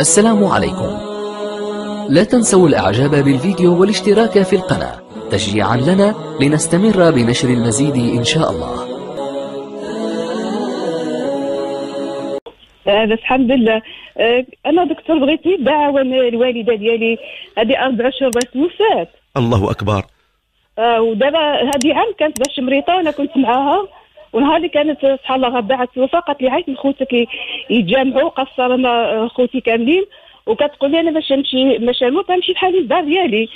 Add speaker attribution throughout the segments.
Speaker 1: السلام عليكم لا تنسوا الاعجاب بالفيديو والاشتراك في القناة تشجيعا لنا لنستمر بنشر المزيد ان شاء الله بس الحمد لله أه، انا دكتور بغيت دعوة الوالده ديالي هذه اربع اشهر بس وفات الله اكبر أه، ودابا هذه عام كانت باش مريضه وانا كنت معاها ونهار اللي كانت سبحان الله غبعت لي لعيط لخوتك يتجمعوا انا آه، خوتي كاملين وكتقول لي انا باش نمشي باش نموت نمشي بحالي الدار ديالي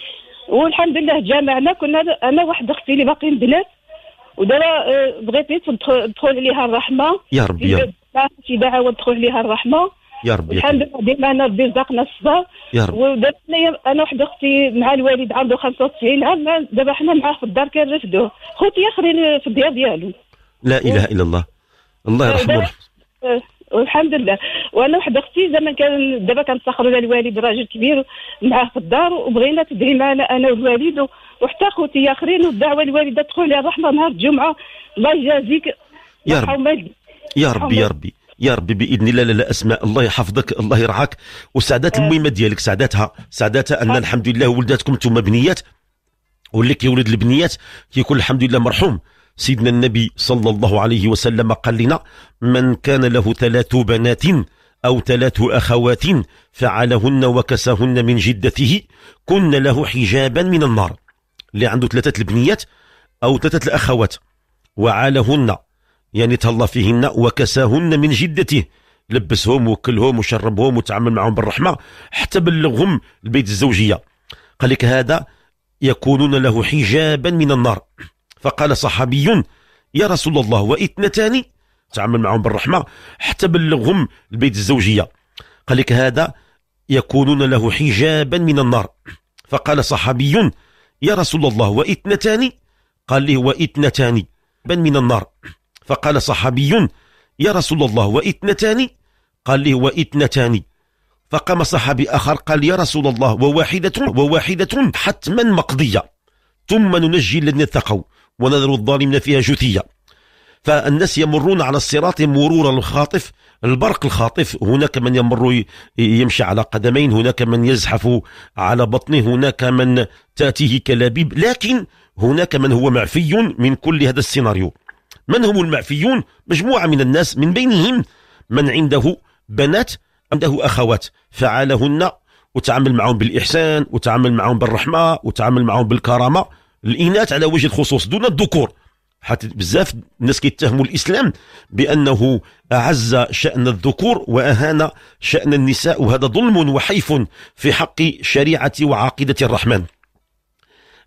Speaker 1: والحمد لله جامعنا كنا انا واحد اختي اللي باقيين بنات ودابا آه، بغيت ندخل عليها الرحمه يا ربي يا ربي شي دعوه تدخل عليها الرحمه يا ربي الحمد لله ديما انا ربي رزقنا الصبر يا ربي ودابا انا واحد اختي مع الوالد عنده 95 عام دابا حنا معاه في الدار كنرفدوه خوتي اخرين في الدار ديالو
Speaker 2: لا اله الا الله الله يرحمه
Speaker 1: والحمد لله وانا وحده اختي زعما كان دابا كنتسخروا على الوالد راجل كبير معاه في الدار وبغينا تدعي معنا انا والوالد وحتى خوتي اخرين والدعوه الوالده تدخل يا الرحمه نهار الجمعه الله يجازيك يا رب يا ربي يا ربي
Speaker 2: يا ربي باذن الله لا, لا اسماء الله يحفظك الله يرعاك وسعدات المهمه ديالك سعداتها سعداتها ان آه. الحمد لله ولداتكم انتم بنيات واللي كيولد البنيات كيكون الحمد لله مرحوم سيدنا النبي صلى الله عليه وسلم قال لنا من كان له ثلاث بنات أو ثلاث أخوات فعلهن وكسهن من جدته كن له حجابا من النار اللي عنده ثلاثة البنيات أو ثلاثة الأخوات وعالهن يعني تهلا فيهن وكساهن من جدته لبسهم وكلهم وشربهم وتعامل معهم بالرحمة حتى بلغهم البيت الزوجية قال لك هذا يكونون له حجابا من النار فقال صحابي يا رسول الله واثنتان تعامل معهم بالرحمة حتى بلغهم البيت الزوجية قال لك هذا يكونون له حجابا من النار فقال صحابي يا رسول الله واثنتان قال لي واثنتان بن من النار فقال صحابي يا رسول الله واثنتان قال لي واثنتان فقام صحابي آخر قال يا رسول الله وواحدة وواحدة حتما مقضية ثم ننجي الذين اتقوا ونذر الظالمين فيها جثية فالناس يمرون على الصراط مرور الخاطف البرق الخاطف هناك من يمر يمشي على قدمين هناك من يزحف على بطنه هناك من تأتيه كلابيب لكن هناك من هو معفي من كل هذا السيناريو من هم المعفيون مجموعة من الناس من بينهم من عنده بنات عنده أخوات فعالهن وتعامل معهم بالإحسان وتعامل معهم بالرحمة وتعامل معهم بالكرامة الاناث على وجه الخصوص دون الذكور حتى بزاف الناس كيتهموا الاسلام بانه اعز شان الذكور واهان شان النساء وهذا ظلم وحيف في حق شريعه وعقيده الرحمن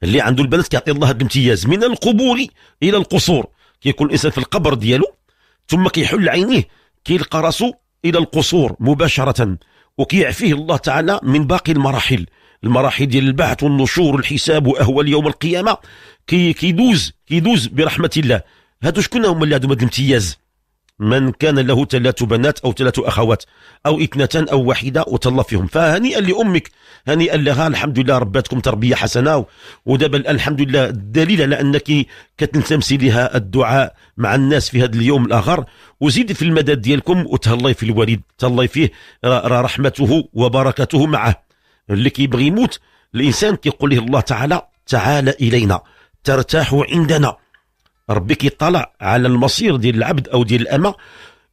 Speaker 2: اللي عنده البنات كيعطي الله هذا الامتياز من القبور الى القصور كيكون الانسان في القبر ديالو ثم كيحل عينيه كيلقى راسو الى القصور مباشره وكيعفيه الله تعالى من باقي المراحل المراحل ديال البحث والنشور والحساب واهوال يوم القيامه كي كيدوز كيدوز برحمه الله هادو شكون هما اللي عندهم هذا الامتياز من كان له ثلاث بنات او ثلاث اخوات او اثنتان او واحده وتهلا فيهم فهنيئا لامك هنيئا لها الحمد لله رباتكم تربيه حسنه ودابا الحمد لله الدليل على انك كتلتمسي لها الدعاء مع الناس في هذا اليوم الاخر وزيد في المدد ديالكم وتهلاي في الوالد تهلاي فيه رحمته وبركته معه اللي كيبغي يموت الانسان كيقول له الله تعالى تعال الينا ترتاح عندنا ربي كيطلع على المصير ديال العبد او ديال الامه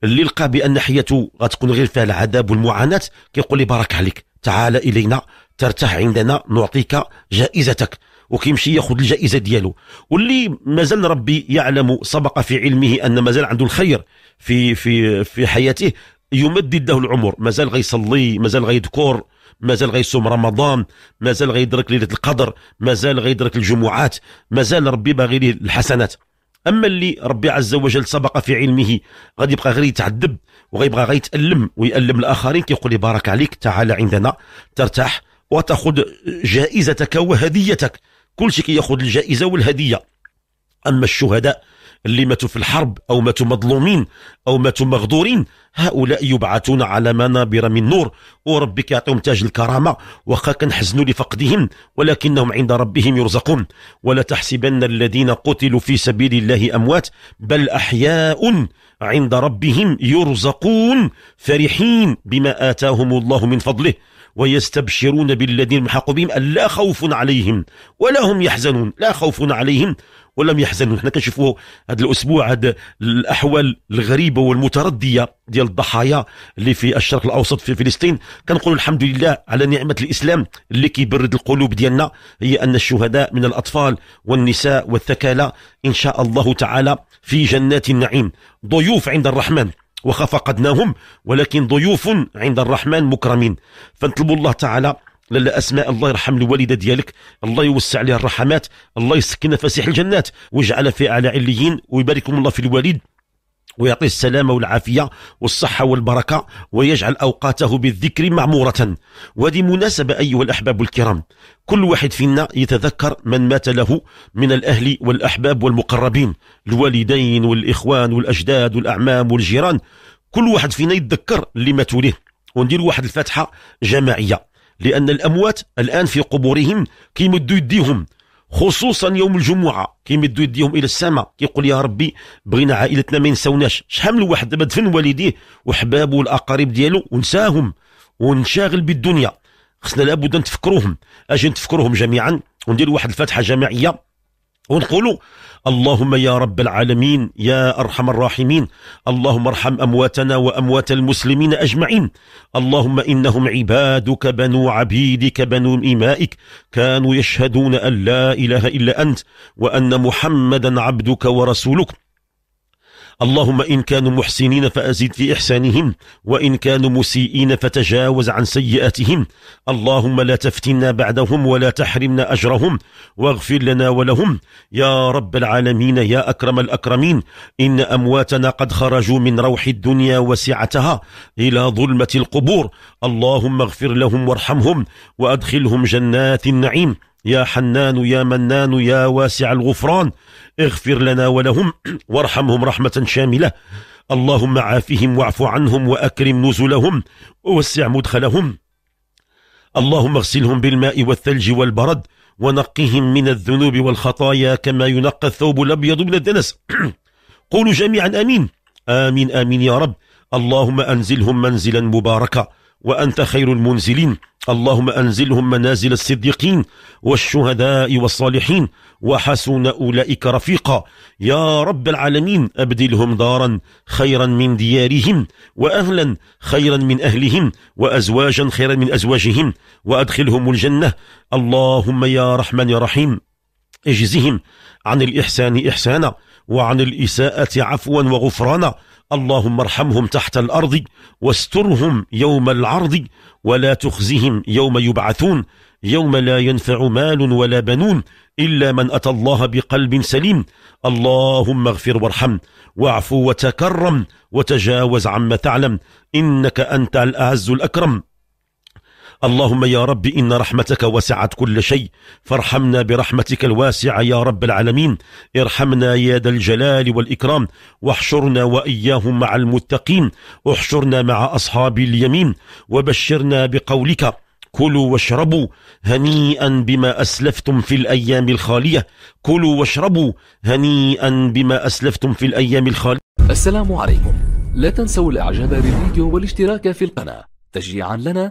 Speaker 2: اللي لقى بان حياته غتكون غير فيها العذاب والمعاناه كيقول لي بارك عليك تعال الينا ترتاح عندنا نعطيك جائزتك وكيمشي ياخذ الجائزه ديالو واللي مازال ربي يعلم سبق في علمه ان مازال عنده الخير في في في حياته يمدد له العمر مازال غيصلي مازال غيذكر مازال غيصوم رمضان مازال غيدرك ليله القدر مازال غيدرك الجمعات مازال ربي باغي ليه الحسنات اما اللي ربي عز وجل سبق في علمه غادي يبقى غير يتعذب وغيبقى غير يتالم ويالم الاخرين كيقول لي بارك عليك تعال عندنا ترتاح وتاخذ جائزتك وهديتك كل شيء كياخذ الجائزه والهديه اما الشهداء اللي ماتوا في الحرب أو ماتوا مظلومين أو ماتوا مغدورين هؤلاء يبعثون على منابر من نور وربك يعطيهم تاج الكرامة واخا كنحزنوا لفقدهم ولكنهم عند ربهم يرزقون ولا تحسبن الذين قتلوا في سبيل الله أموات بل أحياء عند ربهم يرزقون فرحين بما آتاهم الله من فضله ويستبشرون بالذين محقوا بهم ألا خوف عليهم ولا هم يحزنون لا خوف عليهم ولم يحزنوا احنا كنشوفوا هذا الاسبوع هذا الاحوال الغريبه والمترديه ديال الضحايا اللي في الشرق الاوسط في فلسطين كنقول الحمد لله على نعمه الاسلام اللي كيبرد القلوب ديالنا هي ان الشهداء من الاطفال والنساء والثكالى ان شاء الله تعالى في جنات النعيم ضيوف عند الرحمن وخا فقدناهم ولكن ضيوف عند الرحمن مكرمين فنطلب الله تعالى لالا اسماء الله يرحم الوالده ديالك الله يوسع عليها الرحمات الله يسكنها فسيح الجنات ويجعلها في اعلى عليين ويبارككم الله في الوالد ويعطيه السلامة والعافية والصحة والبركة ويجعل أوقاته بالذكر معمورة وهذه مناسبة أيها الأحباب الكرام كل واحد فينا يتذكر من مات له من الأهل والأحباب والمقربين الوالدين والإخوان والأجداد والأعمام والجيران كل واحد فينا يتذكر اللي ماتوا له وندير واحد الفاتحة جماعية لأن الأموات الآن في قبورهم كيمدوا يديهم خصوصا يوم الجمعه كيمدوا يديهم الى السماء كيقول يا ربي بغينا عائلتنا ما ينساوناش شحال من واحد دابا دفن والديه وحبابه والاقارب ديالو ونساهم ونشاغل بالدنيا خصنا لابد نتفكروهم اجي نتفكروهم جميعا وندير واحد الفاتحه جماعيه ونقولوا اللهم يا رب العالمين يا أرحم الراحمين اللهم ارحم أمواتنا وأموات المسلمين أجمعين اللهم إنهم عبادك بنو عبيدك بنو إمائك كانوا يشهدون أن لا إله إلا أنت وأن محمدا عبدك ورسولك اللهم إن كانوا محسنين فأزد في إحسانهم وإن كانوا مسيئين فتجاوز عن سيئاتهم اللهم لا تفتنا بعدهم ولا تحرمنا أجرهم واغفر لنا ولهم يا رب العالمين يا أكرم الأكرمين إن أمواتنا قد خرجوا من روح الدنيا وسعتها إلى ظلمة القبور اللهم اغفر لهم وارحمهم وأدخلهم جنات النعيم يا حنان يا منان يا واسع الغفران اغفر لنا ولهم وارحمهم رحمة شاملة اللهم عافهم واعف عنهم وأكرم نزلهم ووسع مدخلهم اللهم اغسلهم بالماء والثلج والبرد ونقهم من الذنوب والخطايا كما ينقى الثوب الأبيض من الدنس قولوا جميعا آمين آمين آمين يا رب اللهم أنزلهم منزلا مباركا وأنت خير المنزلين اللهم أنزلهم منازل الصديقين والشهداء والصالحين وحسن أولئك رفيقا يا رب العالمين أبدلهم دارا خيرا من ديارهم وأهلا خيرا من أهلهم وأزواجا خيرا من أزواجهم وأدخلهم الجنة اللهم يا رحمن يا رحيم اجزهم عن الإحسان إحسانا وعن الإساءة عفوا وغفرانا اللهم ارحمهم تحت الأرض واسترهم يوم العرض ولا تخزهم يوم يبعثون يوم لا ينفع مال ولا بنون إلا من أتى الله بقلب سليم اللهم اغفر وارحم واعفو وتكرم وتجاوز عما تعلم إنك أنت الأعز الأكرم اللهم يا رب إن رحمتك وسعت كل شيء فارحمنا برحمتك الواسعة يا رب العالمين ارحمنا يا ذا الجلال والإكرام واحشرنا وإياهم مع المتقين احشرنا مع أصحاب اليمين وبشرنا بقولك كلوا واشربوا هنيئا بما أسلفتم في الأيام الخالية كلوا واشربوا هنيئا بما أسلفتم في الأيام الخالية السلام
Speaker 1: عليكم لا تنسوا الإعجاب بالفيديو والاشتراك في القناة تشجيعا لنا